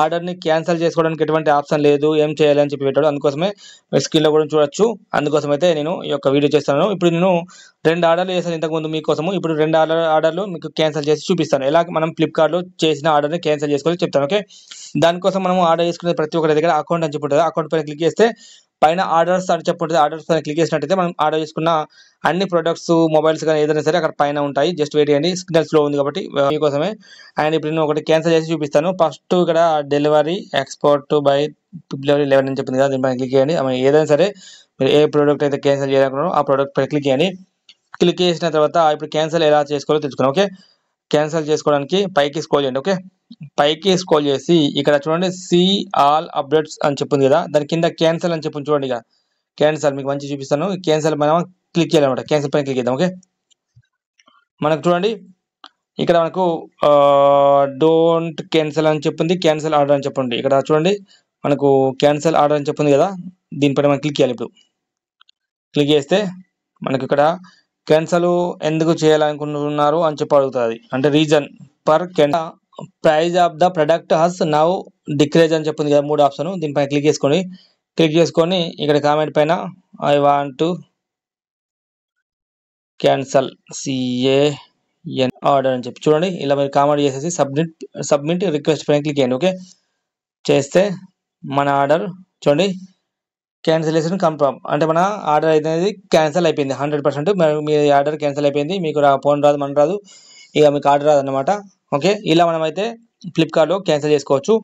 order ని cancel చేసుకోవడానికి ఎటువంటి ఆప్షన్ లేదు ఏం చేయాలని చెప్పి పెట్టాడు అందుకోసమే లో కూడా చూడొచ్చు అందుకోసం అయితే నేను ఈ యొక్క వీడియో చేస్తాను ఇప్పుడు నేను రెండు ఆర్డర్లు చేశాను ఇంతకుముందు మీకోసము ఇప్పుడు రెండు ఆర్డర్ ఆర్డర్లు మీకు క్యాన్సిల్ చేసి చూపిస్తాను ఎలా మనం ఫ్లిప్కార్ట్లో చేసిన ఆర్డర్ని క్యాన్సిల్ చేసుకోవాలి చెప్తాను ఓకే దానికోసం మనం ఆర్డర్ చేసుకునే ప్రతి ఒక్కరి దగ్గర అకౌంట్ అని చెప్పి ఉంటుంది అకౌంట్ పైన క్లిక్ చేస్తే పైన ఆర్డర్స్ అని చెప్పుంటుంది ఆర్డర్స్ అని క్లిక్ చేసినట్టయితే మనం ఆర్డర్ చేసుకున్న అన్ని ప్రొడక్ట్స్ మొబైల్స్ కానీ ఏదైనా సరే అక్కడ పైన ఉంటాయి జస్ట్ వెయిట్ చేయండి సిగ్నల్ స్లో ఉంది కాబట్టి మీకోసమే అండ్ ఇప్పుడు నేను ఒకటి క్యాన్సిల్ చేసి చూపిస్తాను ఫస్ట్ ఇక్కడ delivery export by February eleven అని చెప్పింది కదా దీనిపైన క్లిక్ చేయండి ఏదైనా సరే మీరు ఏ ప్రోడక్ట్ అయితే క్యాన్సిల్ చేయాలనుకున్నారో ఆ ప్రోడక్ట్ పైన క్లిక్ చేయండి క్లిక్ చేసిన తర్వాత ఇప్పుడు క్యాన్సిల్ ఎలా చేసుకోవాలో తెలుసుకున్నాం ఓకే క్యాన్సిల్ చేసుకోవడానికి పైకి స్కోల్ చేయండి ఓకే పైకి స్కోల్ చేసి ఇక్కడ చూడండి సి ఆల్ అప్డేట్స్ అని చెప్పింది కదా దాని కింద క్యాన్సల్ అని చెప్పింది చూడండి ఇక క్యాన్సల్ మీకు మంచి చూపిస్తాను క్యాన్సల్ మనం క్లిక్ చేయాలన్నమాట క్యాన్సల్ పైన క్లిక్ చేద్దాం ఓకే మనకు చూడండి ఇక్కడ మనకు డోంట్ క్యాన్సల్ అని చెప్పింది క్యాన్సల్ ఆర్డర్ అని చెప్పండి ఇక్కడ చూడండి మనకు క్యాన్సల్ ఆర్డర్ అని చెప్పింది కదా దీనిపైన మనం క్లిక్ చేయాలి ఇప్పుడు క్లిక్ చేస్తే మనకు ఇక్కడ క్యాన్సల్ ఎందుకు చేయాలనుకుంటున్నారు అని చెప్పి అడుగుతుంది అంటే reason per can price of the product has now decrease అని చెప్పింది కదా మూడు ఆప్షన్ దీనిపైన క్లిక్ చేసుకోండి క్లిక్ చేసుకొని ఇక్కడ కామెంట్ పైన I want to cancel C A N order అని చెప్పి చూడండి ఇలా మీరు కామెంట్ చేసేసి సబ్మిట్ సబ్మిట్ రిక్వెస్ట్ పైన క్లిక్ చేయండి ఓకే చేస్తే మన ఆర్డర్ చూడండి క్యాన్సిలేషన్ కన్ఫర్మ్ అంటే మన ఆర్డర్ అనేది క్యాన్సిల్ అయిపోయింది హండ్రెడ్ పర్సెంట్ మీ ఆర్డర్ క్యాన్సిల్ అయిపోయింది మీకు ఫోన్ రాదు మన రాదు ఇక మీకు ఆర్డర్ రాదు అనమాట ఓకే ఇలా మనమైతే ఫ్లిప్కార్ట్లో క్యాన్సిల్ చేసుకోవచ్చు